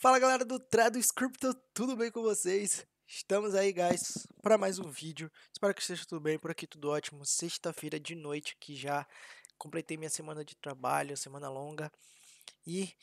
Fala galera do Trado Scripto, tudo bem com vocês? Estamos aí, guys, para mais um vídeo. Espero que esteja tudo bem, por aqui tudo ótimo. Sexta-feira de noite que já completei minha semana de trabalho, semana longa. E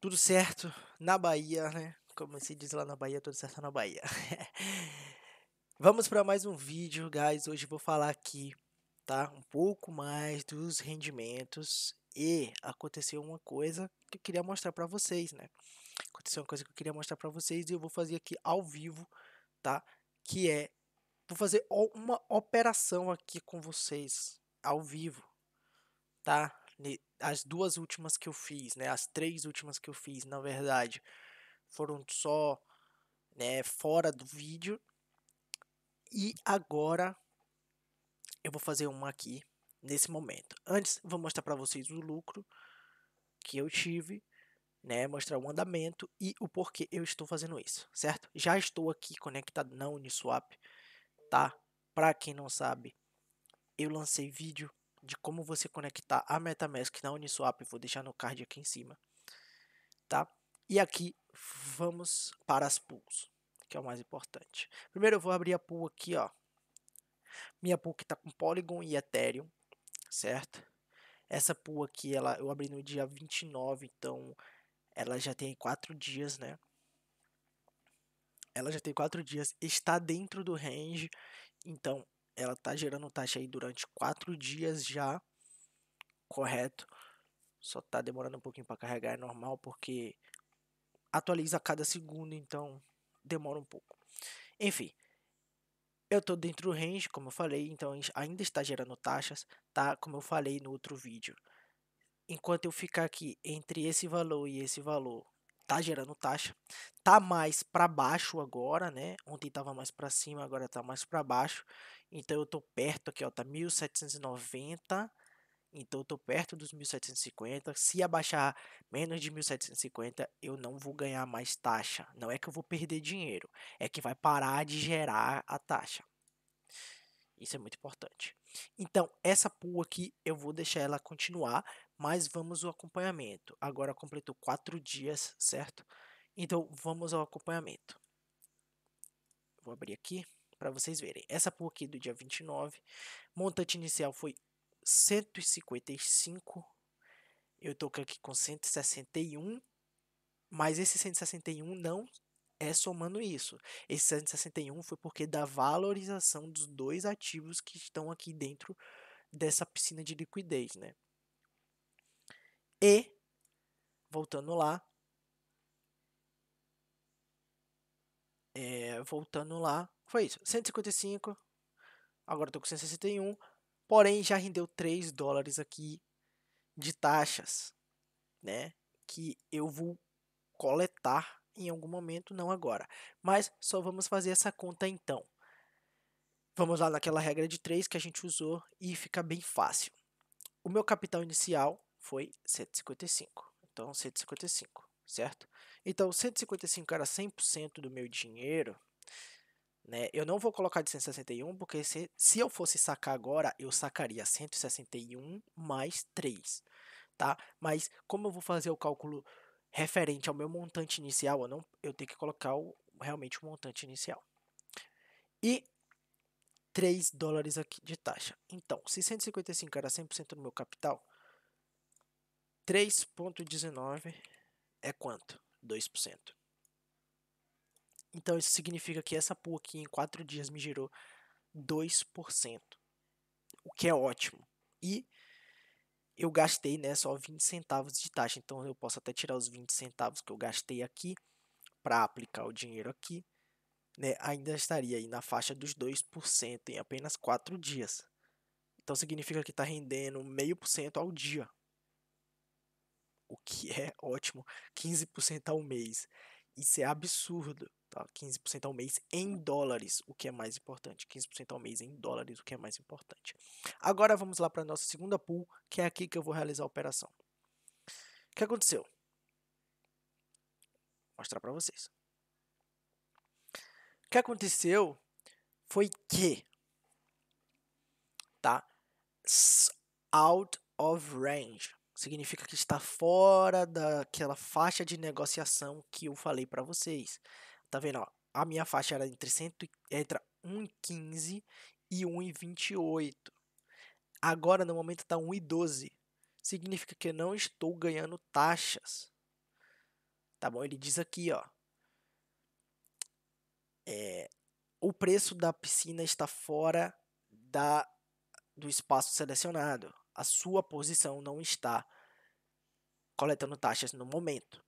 tudo certo na Bahia, né? Como se diz lá na Bahia, tudo certo na Bahia. Vamos para mais um vídeo, guys. Hoje vou falar aqui, tá? Um pouco mais dos rendimentos e aconteceu uma coisa que eu queria mostrar para vocês, né? aconteceu uma coisa que eu queria mostrar para vocês e eu vou fazer aqui ao vivo, tá? Que é vou fazer uma operação aqui com vocês ao vivo, tá? As duas últimas que eu fiz, né? As três últimas que eu fiz, na verdade, foram só né, fora do vídeo. E agora eu vou fazer uma aqui nesse momento. Antes, vou mostrar para vocês o lucro que eu tive né, mostrar o andamento e o porquê eu estou fazendo isso, certo? Já estou aqui conectado na Uniswap, tá? Para quem não sabe, eu lancei vídeo de como você conectar a MetaMask na Uniswap, vou deixar no card aqui em cima, tá? E aqui vamos para as pools, que é o mais importante. Primeiro eu vou abrir a pool aqui, ó. Minha pool que está com Polygon e Ethereum, certo? Essa pool aqui, ela, eu abri no dia 29, então ela já tem quatro dias, né? Ela já tem quatro dias, está dentro do range, então ela tá gerando taxa aí durante quatro dias já, correto? Só tá demorando um pouquinho para carregar, é normal, porque atualiza a cada segundo, então demora um pouco. Enfim, eu estou dentro do range, como eu falei, então ainda está gerando taxas, tá? Como eu falei no outro vídeo enquanto eu ficar aqui entre esse valor e esse valor, tá gerando taxa. Tá mais para baixo agora, né? Ontem tava mais para cima, agora tá mais para baixo. Então eu tô perto aqui, ó, tá 1790. Então eu tô perto dos 1750. Se abaixar menos de 1750, eu não vou ganhar mais taxa. Não é que eu vou perder dinheiro, é que vai parar de gerar a taxa. Isso é muito importante. Então, essa pool aqui eu vou deixar ela continuar, mas vamos ao acompanhamento. Agora completou quatro dias, certo? Então vamos ao acompanhamento. Vou abrir aqui para vocês verem. Essa pool aqui do dia 29, montante inicial foi 155. Eu tô aqui com 161, mas esse 161 não é somando isso. Esse 161 foi porque da valorização dos dois ativos que estão aqui dentro dessa piscina de liquidez, né? E, voltando lá, é, voltando lá, foi isso, 155, agora estou com 161, porém já rendeu 3 dólares aqui de taxas, né, que eu vou coletar em algum momento, não agora, mas só vamos fazer essa conta então. Vamos lá naquela regra de 3 que a gente usou e fica bem fácil. O meu capital inicial foi 155. Então, 155, certo? Então, 155 era 100% do meu dinheiro, né? Eu não vou colocar de 161, porque se, se eu fosse sacar agora, eu sacaria 161 mais 3, tá? Mas como eu vou fazer o cálculo referente ao meu montante inicial, eu, não, eu tenho que colocar o, realmente o montante inicial. E 3 dólares aqui de taxa. Então, se 155 era 100% do meu capital, 3,19 é quanto? 2%. Então isso significa que essa pool aqui em 4 dias me gerou 2%, o que é ótimo. E eu gastei né, só 20 centavos de taxa, então eu posso até tirar os 20 centavos que eu gastei aqui para aplicar o dinheiro aqui, né, ainda estaria aí na faixa dos 2% em apenas 4 dias. Então significa que está rendendo 0,5% ao dia, que é ótimo, 15% ao mês. Isso é absurdo, tá? 15% ao mês em dólares, o que é mais importante. 15% ao mês em dólares, o que é mais importante. Agora vamos lá para a nossa segunda pool, que é aqui que eu vou realizar a operação. O que aconteceu? Vou mostrar para vocês. O que aconteceu foi que, tá? Out of range, significa que está fora daquela faixa de negociação que eu falei para vocês. Tá vendo? Ó, a minha faixa era entre, entre 1,15 e 1,28. Agora, no momento, está 1,12. Significa que eu não estou ganhando taxas. Tá bom? Ele diz aqui, ó. É, o preço da piscina está fora da, do espaço selecionado a sua posição não está coletando taxas no momento.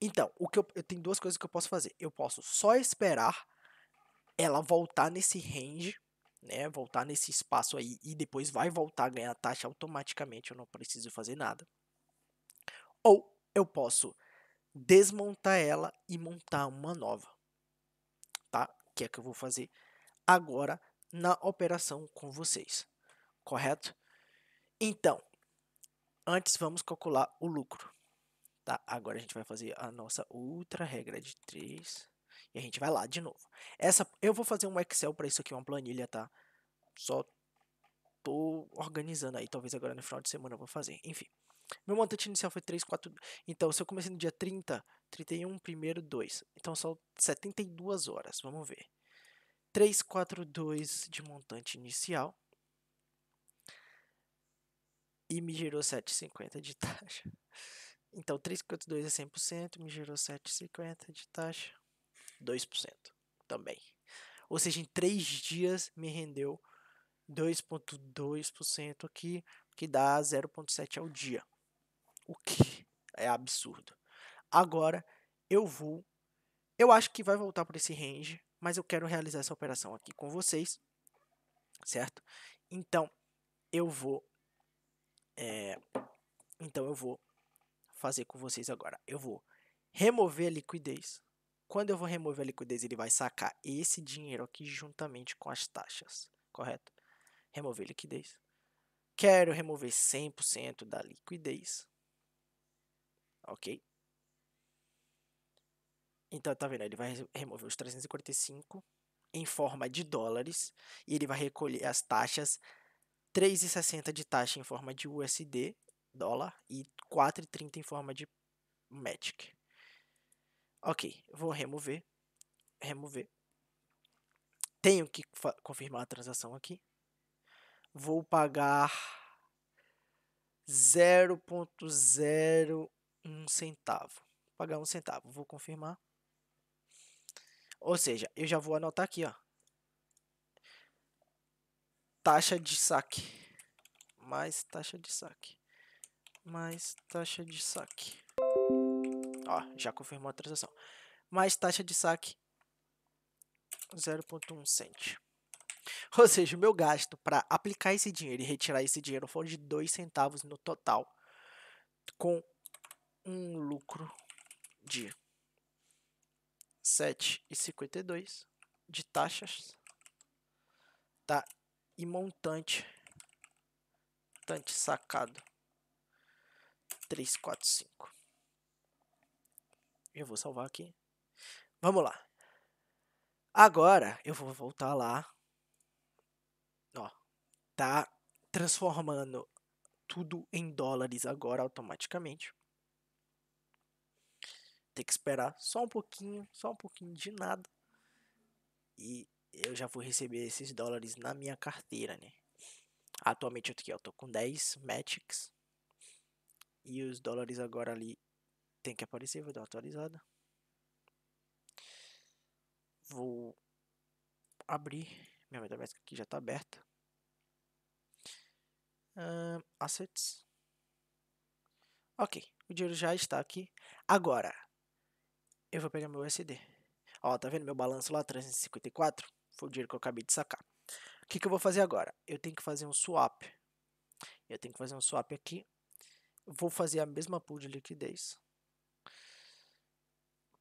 Então, o que eu, eu tenho duas coisas que eu posso fazer. Eu posso só esperar ela voltar nesse range, né? Voltar nesse espaço aí e depois vai voltar a ganhar taxa automaticamente, eu não preciso fazer nada. Ou eu posso desmontar ela e montar uma nova. Tá? O que é que eu vou fazer agora na operação com vocês? correto? Então, antes vamos calcular o lucro. Tá? Agora a gente vai fazer a nossa outra regra de 3 e a gente vai lá de novo. Essa, eu vou fazer um Excel para isso aqui, uma planilha, tá? Só tô organizando aí, talvez agora no final de semana eu vou fazer. Enfim, meu montante inicial foi 3, 4... Então, se eu comecei no dia 30, 31, primeiro 2. Então, são 72 horas, vamos ver. 3, 4, 2 de montante inicial e me gerou 7,50 de taxa. Então 3,52 é 100%, me gerou 7,50 de taxa, 2% também. Ou seja, em 3 dias me rendeu 2,2% aqui, que dá 0,7 ao dia. O que é absurdo. Agora eu vou. Eu acho que vai voltar para esse range, mas eu quero realizar essa operação aqui com vocês, certo? Então eu vou é, então eu vou fazer com vocês agora. Eu vou remover a liquidez. Quando eu vou remover a liquidez, ele vai sacar esse dinheiro aqui juntamente com as taxas, correto? Remover liquidez. Quero remover 100% da liquidez. Ok? Então, tá vendo? Ele vai remover os 345 em forma de dólares e ele vai recolher as taxas 3,60 de taxa em forma de USD, dólar, e 4,30 em forma de Magic. Ok, vou remover. Remover. Tenho que confirmar a transação aqui. Vou pagar 0.01 centavo. Vou pagar um centavo. Vou confirmar. Ou seja, eu já vou anotar aqui, ó taxa de saque. Mais taxa de saque. Mais taxa de saque. Ó, já confirmou a transação. Mais taxa de saque 0.1 cent. Ou seja, o meu gasto para aplicar esse dinheiro e retirar esse dinheiro foi de 2 centavos no total, com um lucro de 7,52 de taxas. Tá? e montante. Montante sacado. 3, 4, 5. Eu vou salvar aqui. Vamos lá. Agora eu vou voltar lá. Ó, tá transformando tudo em dólares agora automaticamente. Tem que esperar só um pouquinho, só um pouquinho de nada. E eu já fui receber esses dólares na minha carteira, né? Atualmente eu, aqui, eu tô com 10 MATICS E os dólares agora ali tem que aparecer, vou dar uma atualizada. Vou abrir. Minha metaversa aqui já está aberta. assets. Ok, o dinheiro já está aqui. Agora, eu vou pegar meu USD. Ó, tá vendo meu balanço lá, 354? Foi o dinheiro que eu acabei de sacar. O que, que eu vou fazer agora? Eu tenho que fazer um swap. Eu tenho que fazer um swap aqui. Vou fazer a mesma pool de liquidez.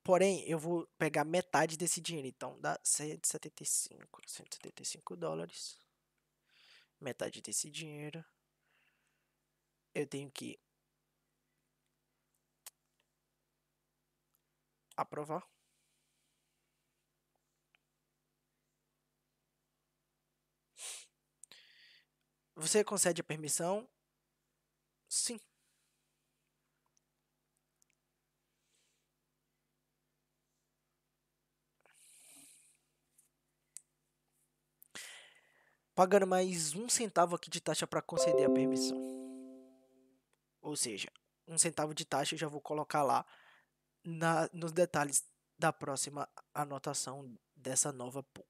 Porém, eu vou pegar metade desse dinheiro. Então, dá 175, 175 dólares. Metade desse dinheiro. Eu tenho que aprovar. Você concede a permissão? Sim. Pagando mais um centavo aqui de taxa para conceder a permissão. Ou seja, um centavo de taxa eu já vou colocar lá na, nos detalhes da próxima anotação dessa nova pool.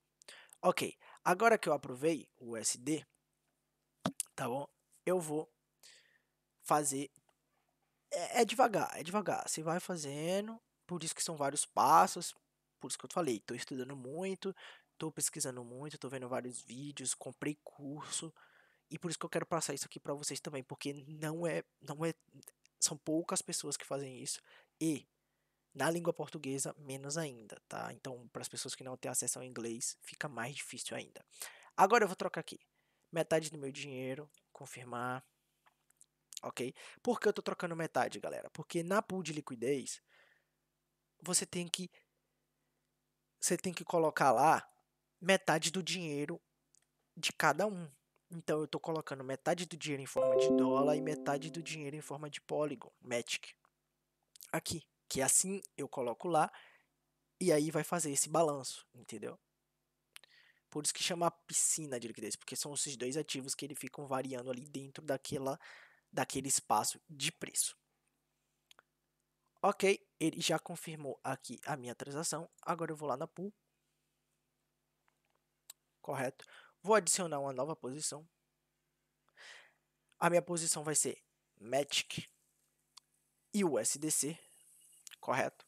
Ok, agora que eu aprovei o SD tá bom? Eu vou fazer. É, é, devagar, é devagar. Você vai fazendo, por isso que são vários passos, por isso que eu falei, estou estudando muito, estou pesquisando muito, estou vendo vários vídeos, comprei curso. E por isso que eu quero passar isso aqui para vocês também, porque não é, não é, são poucas pessoas que fazem isso e na língua portuguesa menos ainda, tá? Então, para as pessoas que não têm acesso ao inglês, fica mais difícil ainda. Agora eu vou trocar aqui metade do meu dinheiro, confirmar, ok? Por que eu estou trocando metade, galera? Porque na pool de liquidez, você tem que você tem que colocar lá metade do dinheiro de cada um. Então eu estou colocando metade do dinheiro em forma de dólar e metade do dinheiro em forma de Polygon, Matic. Aqui, que é assim eu coloco lá e aí vai fazer esse balanço, entendeu? Por isso que chama piscina de liquidez, porque são esses dois ativos que ele ficam variando ali dentro daquela, daquele espaço de preço. Ok, ele já confirmou aqui a minha transação. Agora eu vou lá na pool. Correto. Vou adicionar uma nova posição. A minha posição vai ser Matic e USDC. Correto.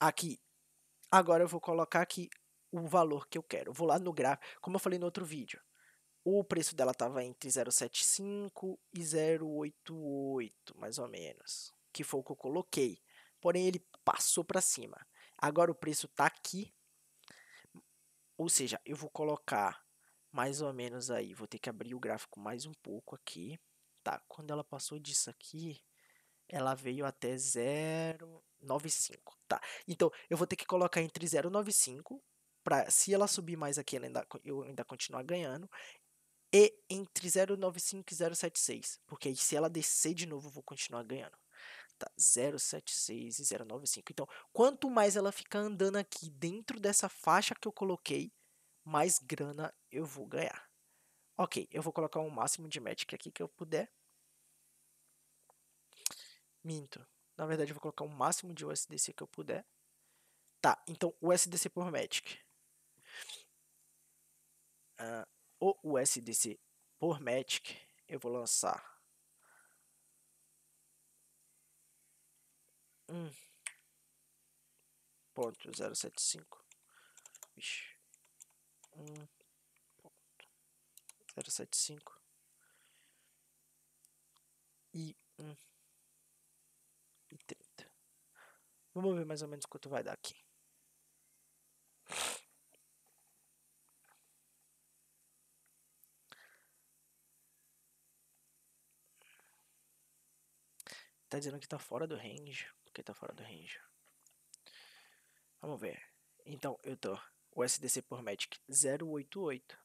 Aqui. Agora eu vou colocar aqui o valor que eu quero. Eu vou lá no gráfico, como eu falei no outro vídeo. O preço dela estava entre 0,75 e 0,88, mais ou menos, que foi o que eu coloquei. Porém, ele passou para cima. Agora o preço está aqui. Ou seja, eu vou colocar mais ou menos aí. Vou ter que abrir o gráfico mais um pouco aqui. Tá, quando ela passou disso aqui, ela veio até 0,95, tá? Então, eu vou ter que colocar entre 0,95 para se ela subir mais aqui, ela ainda, eu ainda continuar ganhando. E entre 095 e 076. Porque aí, se ela descer de novo, eu vou continuar ganhando. Tá, 076 e 095. Então, quanto mais ela ficar andando aqui dentro dessa faixa que eu coloquei, mais grana eu vou ganhar. Ok, eu vou colocar o um máximo de Magic aqui que eu puder. Minto. Na verdade, eu vou colocar o um máximo de USDC que eu puder. Tá, então USDC por Magic uh, o USDC por Matic, eu vou lançar um ponto zero sete cinco um ponto zero sete cinco e um e trinta Vamos ver mais ou menos quanto vai dar aqui. Tá dizendo que tá fora do range. Por que tá fora do range? Vamos ver. Então, eu tô. O SDC por Magic 088.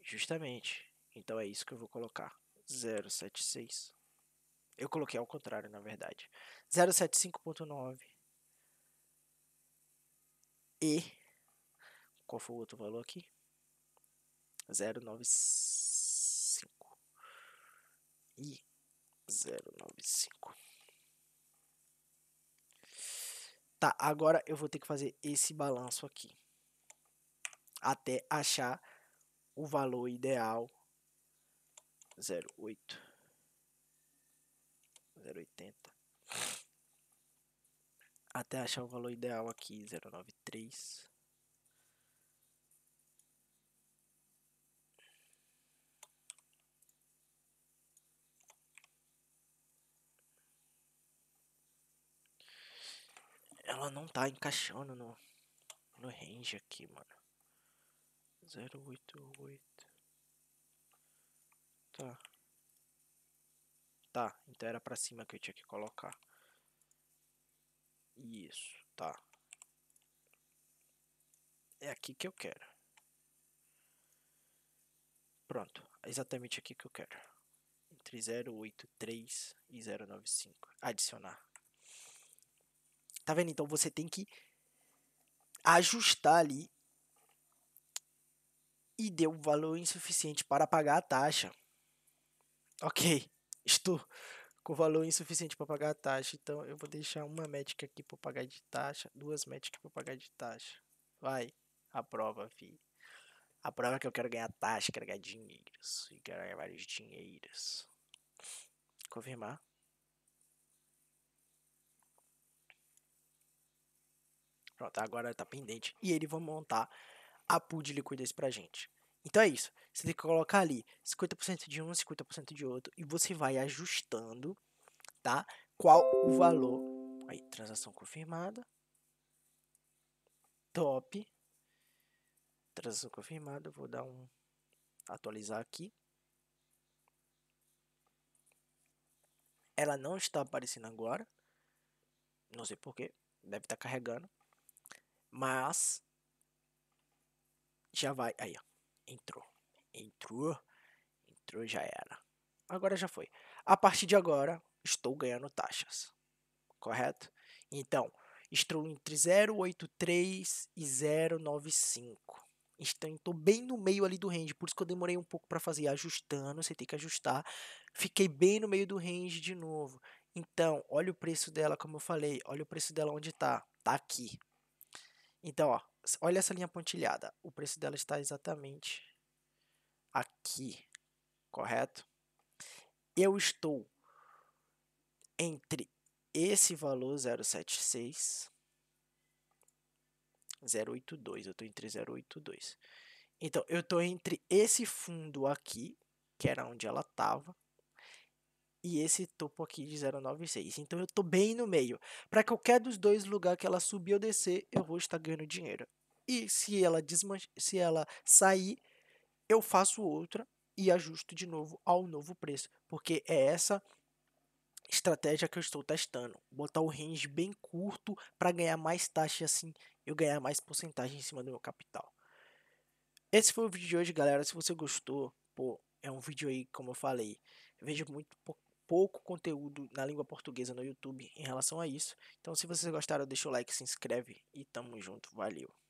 Justamente. Então é isso que eu vou colocar. 076. Eu coloquei ao contrário, na verdade. 075.9. E. Qual foi o outro valor aqui? 095. E 095. Tá, agora eu vou ter que fazer esse balanço aqui. Até achar o valor ideal 08 080 até achar o valor ideal aqui 093 Ela não tá encaixando no, no range aqui, mano. 088. Tá. Tá, então era pra cima que eu tinha que colocar. Isso, tá. É aqui que eu quero. Pronto, é exatamente aqui que eu quero. Entre 083 e 095. Adicionar. Tá vendo? Então você tem que ajustar ali e deu um valor insuficiente para pagar a taxa. Ok, estou com valor insuficiente para pagar a taxa, então eu vou deixar uma médica aqui para pagar de taxa, duas médicas para pagar de taxa. Vai, aprova, fi. A prova é que eu quero ganhar taxa, quero ganhar dinheiros. E quero ganhar vários dinheiros. Confirmar. Pronto, agora tá pendente. E ele vai montar a pool de liquidez pra gente. Então é isso. Você tem que colocar ali 50% de um, 50% de outro. E você vai ajustando, tá? Qual o valor. Aí, transação confirmada. Top. Transação confirmada. Vou dar um. Atualizar aqui. Ela não está aparecendo agora. Não sei porquê. Deve estar tá carregando. Mas já vai. Aí, ó. Entrou. Entrou. Entrou, já era. Agora já foi. A partir de agora, estou ganhando taxas. Correto? Então, estou entre 0,83 e 0,95. Estou bem no meio ali do range. Por isso que eu demorei um pouco para fazer. Ajustando, você tem que ajustar. Fiquei bem no meio do range de novo. Então, olha o preço dela, como eu falei. Olha o preço dela onde está. está aqui. Então, ó, olha essa linha pontilhada. O preço dela está exatamente aqui, correto? Eu estou entre esse valor 076 082, eu estou entre 082. Então, eu estou entre esse fundo aqui, que era onde ela estava, e esse topo aqui de 096. Então eu tô bem no meio. Para qualquer dos dois lugares que ela subir ou descer, eu vou estar ganhando dinheiro. E se ela se ela sair, eu faço outra e ajusto de novo ao novo preço, porque é essa estratégia que eu estou testando. Botar o range bem curto para ganhar mais taxa assim, eu ganhar mais porcentagem em cima do meu capital. Esse foi o vídeo de hoje, galera. Se você gostou, pô, é um vídeo aí, como eu falei, eu vejo muito pouco pouco conteúdo na língua portuguesa no YouTube em relação a isso. Então, se vocês gostaram, deixa o like, se inscreve e tamo junto. Valeu!